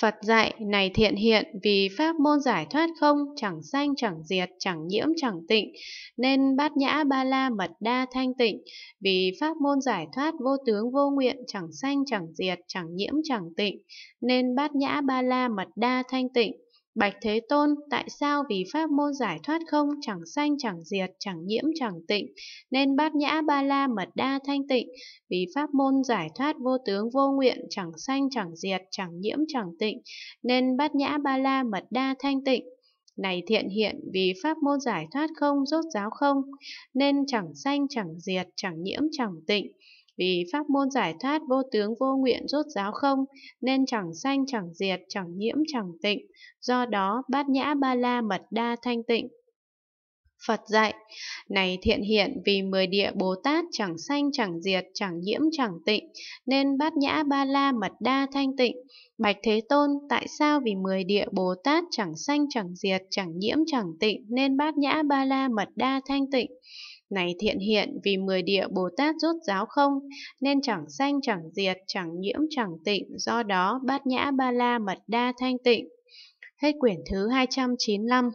Phật dạy này thiện hiện vì pháp môn giải thoát không, chẳng sanh, chẳng diệt, chẳng nhiễm, chẳng tịnh, nên bát nhã ba la mật đa thanh tịnh, vì pháp môn giải thoát vô tướng vô nguyện, chẳng sanh, chẳng diệt, chẳng nhiễm, chẳng tịnh, nên bát nhã ba la mật đa thanh tịnh. Bạch Thế Tôn, tại sao vì pháp môn giải thoát không chẳng sanh chẳng diệt, chẳng nhiễm chẳng tịnh, nên bát nhã ba la mật đa thanh tịnh, vì pháp môn giải thoát vô tướng vô nguyện, chẳng sanh chẳng diệt, chẳng nhiễm chẳng tịnh, nên bát nhã ba la mật đa thanh tịnh. Này thiện hiện vì pháp môn giải thoát không rốt giáo không, nên chẳng sanh chẳng diệt, chẳng nhiễm chẳng tịnh, vì pháp môn giải thoát vô tướng vô nguyện rốt ráo không, nên chẳng sanh chẳng diệt, chẳng nhiễm chẳng tịnh, do đó bát nhã ba la mật đa thanh tịnh. Phật dạy, này thiện hiện vì mười địa Bồ Tát chẳng sanh chẳng diệt, chẳng nhiễm chẳng tịnh, nên bát nhã ba la mật đa thanh tịnh. Bạch Thế Tôn, tại sao vì mười địa Bồ Tát chẳng sanh chẳng diệt, chẳng nhiễm chẳng tịnh, nên bát nhã ba la mật đa thanh tịnh? Này thiện hiện vì mười địa Bồ Tát rốt giáo không, nên chẳng sanh chẳng diệt, chẳng nhiễm chẳng tịnh, do đó bát nhã ba la mật đa thanh tịnh. Hết quyển thứ 295